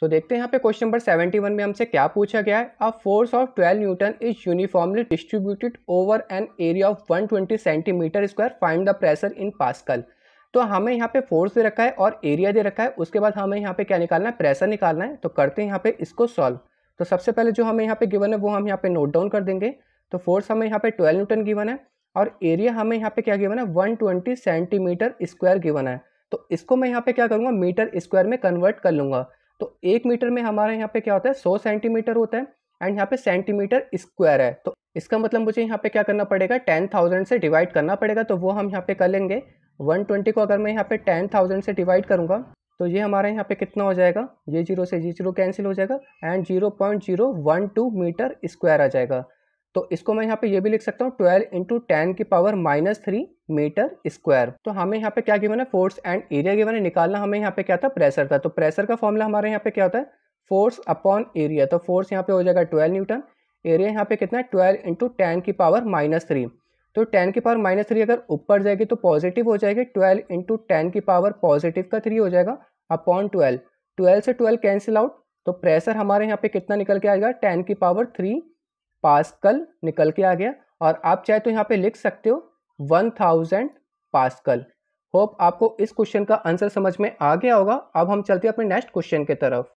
तो देखते हैं यहाँ पे क्वेश्चन नंबर 71 में हमसे क्या पूछा गया है a force of 12 newton is uniformly distributed over an area of 120 centimetre square find the pressure in pascal तो हमें यहाँ पे फोर्स दे रखा है और एरिया दे रखा है उसके बाद हमें यहाँ पे क्या निकालना है प्रेशर निकालना है तो करते हैं यहाँ पे इसको सॉल्व तो सबसे पहले जो हमें यहाँ पे गिवन है वो हम यहाँ पे नोट डाउन कर देंगे तो फोर्स हमें यहाँ पे ट्वेल्व न्यूटन गिवन है और एरिया हमें यहाँ पे क्या गिवन है वन सेंटीमीटर स्क्वायर गिवन है तो इसको मैं यहाँ पे क्या करूँगा मीटर स्क्वायर में कन्वर्ट कर लूँगा तो एक मीटर में हमारे यहाँ पे क्या होता है सौ सेंटीमीटर होता है एंड यहाँ पे सेंटीमीटर स्क्वायर है तो इसका मतलब मुझे यहाँ पे क्या करना पड़ेगा टेन थाउजेंड से डिवाइड करना पड़ेगा तो वो हम यहाँ पे कर लेंगे वन ट्वेंटी को अगर मैं यहाँ पे टेन थाउजेंड से डिवाइड करूँगा तो ये हमारे यहाँ पे कितना हो जाएगा ये जीरो से जी जीरो कैंसिल हो जाएगा and zero point zero one two metre square आ जाएगा तो इसको मैं यहाँ पे ये भी लिख सकता हूँ ट्वेल्व इंटू टेन की power minus three metre square तो हमें यहाँ पे क्या गिवन है फोर्स एंड एरिया गिवन है निकालना हमें यहाँ पे क्या था प्रेशर था तो प्रेशर का फॉर्मूला हमारे यहाँ पे क्या होता है फोर्स अपॉन एरिया तो फोर्स यहाँ पे हो जाएगा ट्वेल्व न्यूटन एरिया यहाँ पे कितना है ट्वेल्व इंटू टेन की पावर माइनस थ्री तो टेन की पावर माइनस थ्री अगर ऊपर जाएगी तो पॉजिटिव हो जाएगी ट्वेल्व इंटू टेन की पावर पॉजिटिव का थ्री हो जाएगा अपॉन ट्वेल्व ट्वेल्व से ट्वेल्व कैंसिल आउट तो प्रेशर हमारे यहाँ पे कितना निकल के आएगा टेन की पावर थ्री पास्कल निकल के आ गया और आप चाहे तो यहाँ पे लिख सकते हो वन थाउजेंड पास्कल होप आपको इस क्वेश्चन का आंसर समझ में आ गया होगा अब हम चलते हैं अपने नेक्स्ट क्वेश्चन की तरफ